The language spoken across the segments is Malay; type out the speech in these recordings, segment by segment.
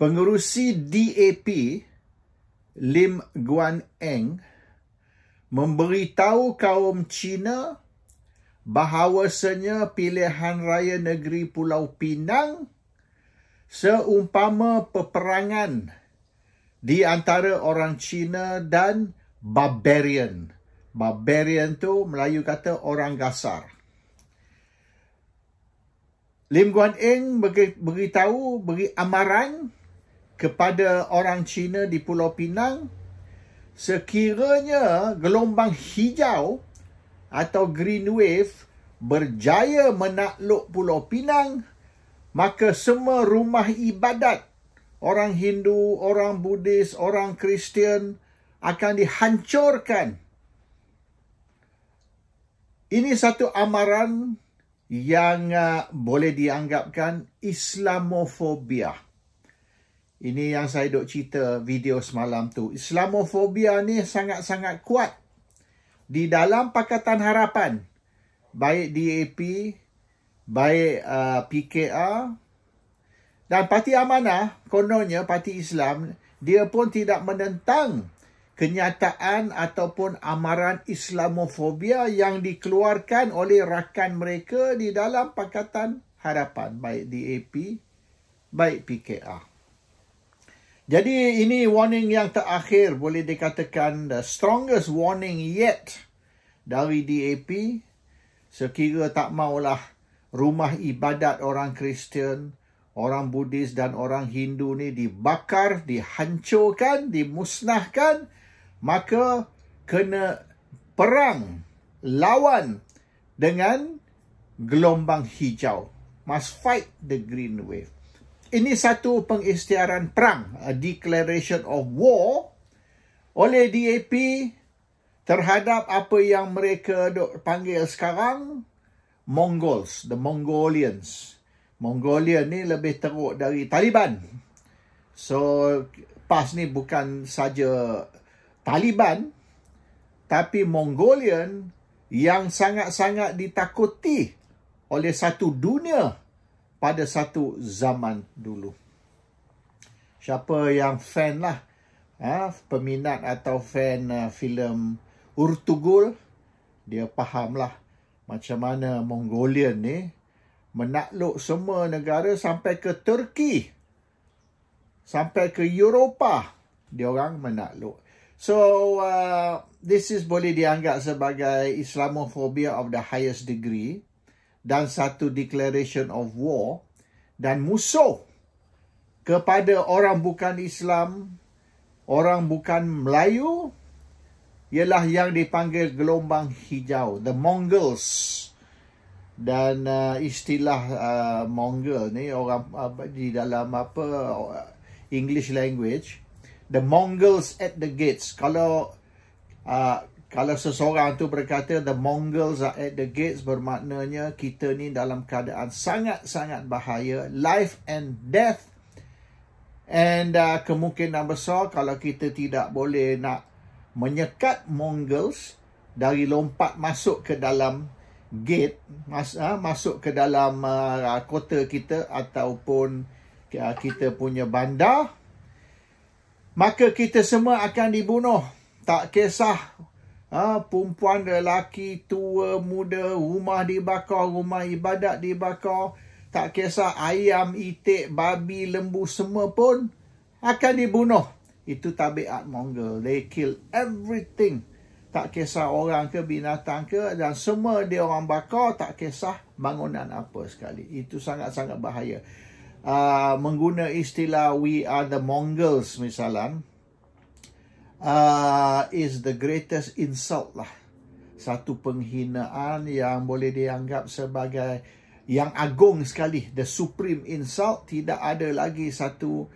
Pengerusi DAP Lim Guan Eng memberitahu kaum Cina bahawasanya pilihan raya negeri Pulau Pinang seumpama peperangan di antara orang Cina dan barbarian. Barbarian tu Melayu kata orang kasar. Lim Guan Eng beritahu, beri amaran kepada orang Cina di Pulau Pinang sekiranya gelombang hijau atau green wave berjaya menakluk Pulau Pinang maka semua rumah ibadat orang Hindu, orang Buddhis, orang Kristian akan dihancurkan. Ini satu amaran yang uh, boleh dianggapkan islamofobia. Ini yang saya dok cerita video semalam tu. Islamofobia ni sangat-sangat kuat di dalam Pakatan Harapan. Baik DAP, baik uh, PKR dan Parti Amanah, kononnya Parti Islam, dia pun tidak menentang kenyataan ataupun amaran Islamofobia yang dikeluarkan oleh rakan mereka di dalam Pakatan Harapan, baik DAP, baik PKR. Jadi ini warning yang terakhir boleh dikatakan the strongest warning yet dari DAP sekira tak maulah rumah ibadat orang Kristian, orang Buddhis dan orang Hindu ni dibakar, dihancurkan, dimusnahkan maka kena perang lawan dengan gelombang hijau. Must fight the green wave ini satu pengisytiharan perang, a declaration of war oleh DAP terhadap apa yang mereka dok panggil sekarang Mongols, the Mongolians. Mongolian ni lebih teruk dari Taliban. So PAS ni bukan saja Taliban tapi Mongolian yang sangat-sangat ditakuti oleh satu dunia pada satu zaman dulu. Siapa yang fan lah, ha, peminat atau fan uh, filem Urtugul, dia faham lah macam mana Mongolian ni menakluk semua negara sampai ke Turki, sampai ke Eropah, dia orang menakluk. So, uh, this is boleh dianggap sebagai Islamophobia of the highest degree dan satu declaration of war dan musuh kepada orang bukan Islam, orang bukan Melayu ialah yang dipanggil gelombang hijau, the Mongols. Dan uh, istilah uh, Mongol ni orang uh, di dalam apa English language, the Mongols at the gates. Kalau uh, kalau seseorang tu berkata the Mongols are at the gates bermaknanya kita ni dalam keadaan sangat-sangat bahaya life and death and uh, kemungkinan besar kalau kita tidak boleh nak menyekat Mongols dari lompat masuk ke dalam gate mas, uh, masuk ke dalam uh, kota kita ataupun uh, kita punya bandar maka kita semua akan dibunuh tak kisah Ha, perempuan lelaki tua muda rumah dibakar rumah ibadat dibakar tak kisah ayam itik babi lembu semua pun akan dibunuh itu tabiat mongol they kill everything tak kisah orang ke binatang ke dan semua dia orang bakar tak kisah bangunan apa sekali itu sangat-sangat bahaya uh, ah, menggunakan istilah we are the mongols misalnya uh, is the greatest insult lah. Satu penghinaan yang boleh dianggap sebagai yang agung sekali. The supreme insult tidak ada lagi satu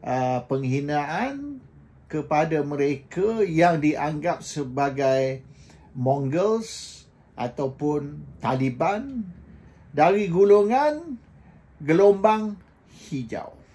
uh, penghinaan kepada mereka yang dianggap sebagai Mongols ataupun Taliban dari gulungan gelombang hijau.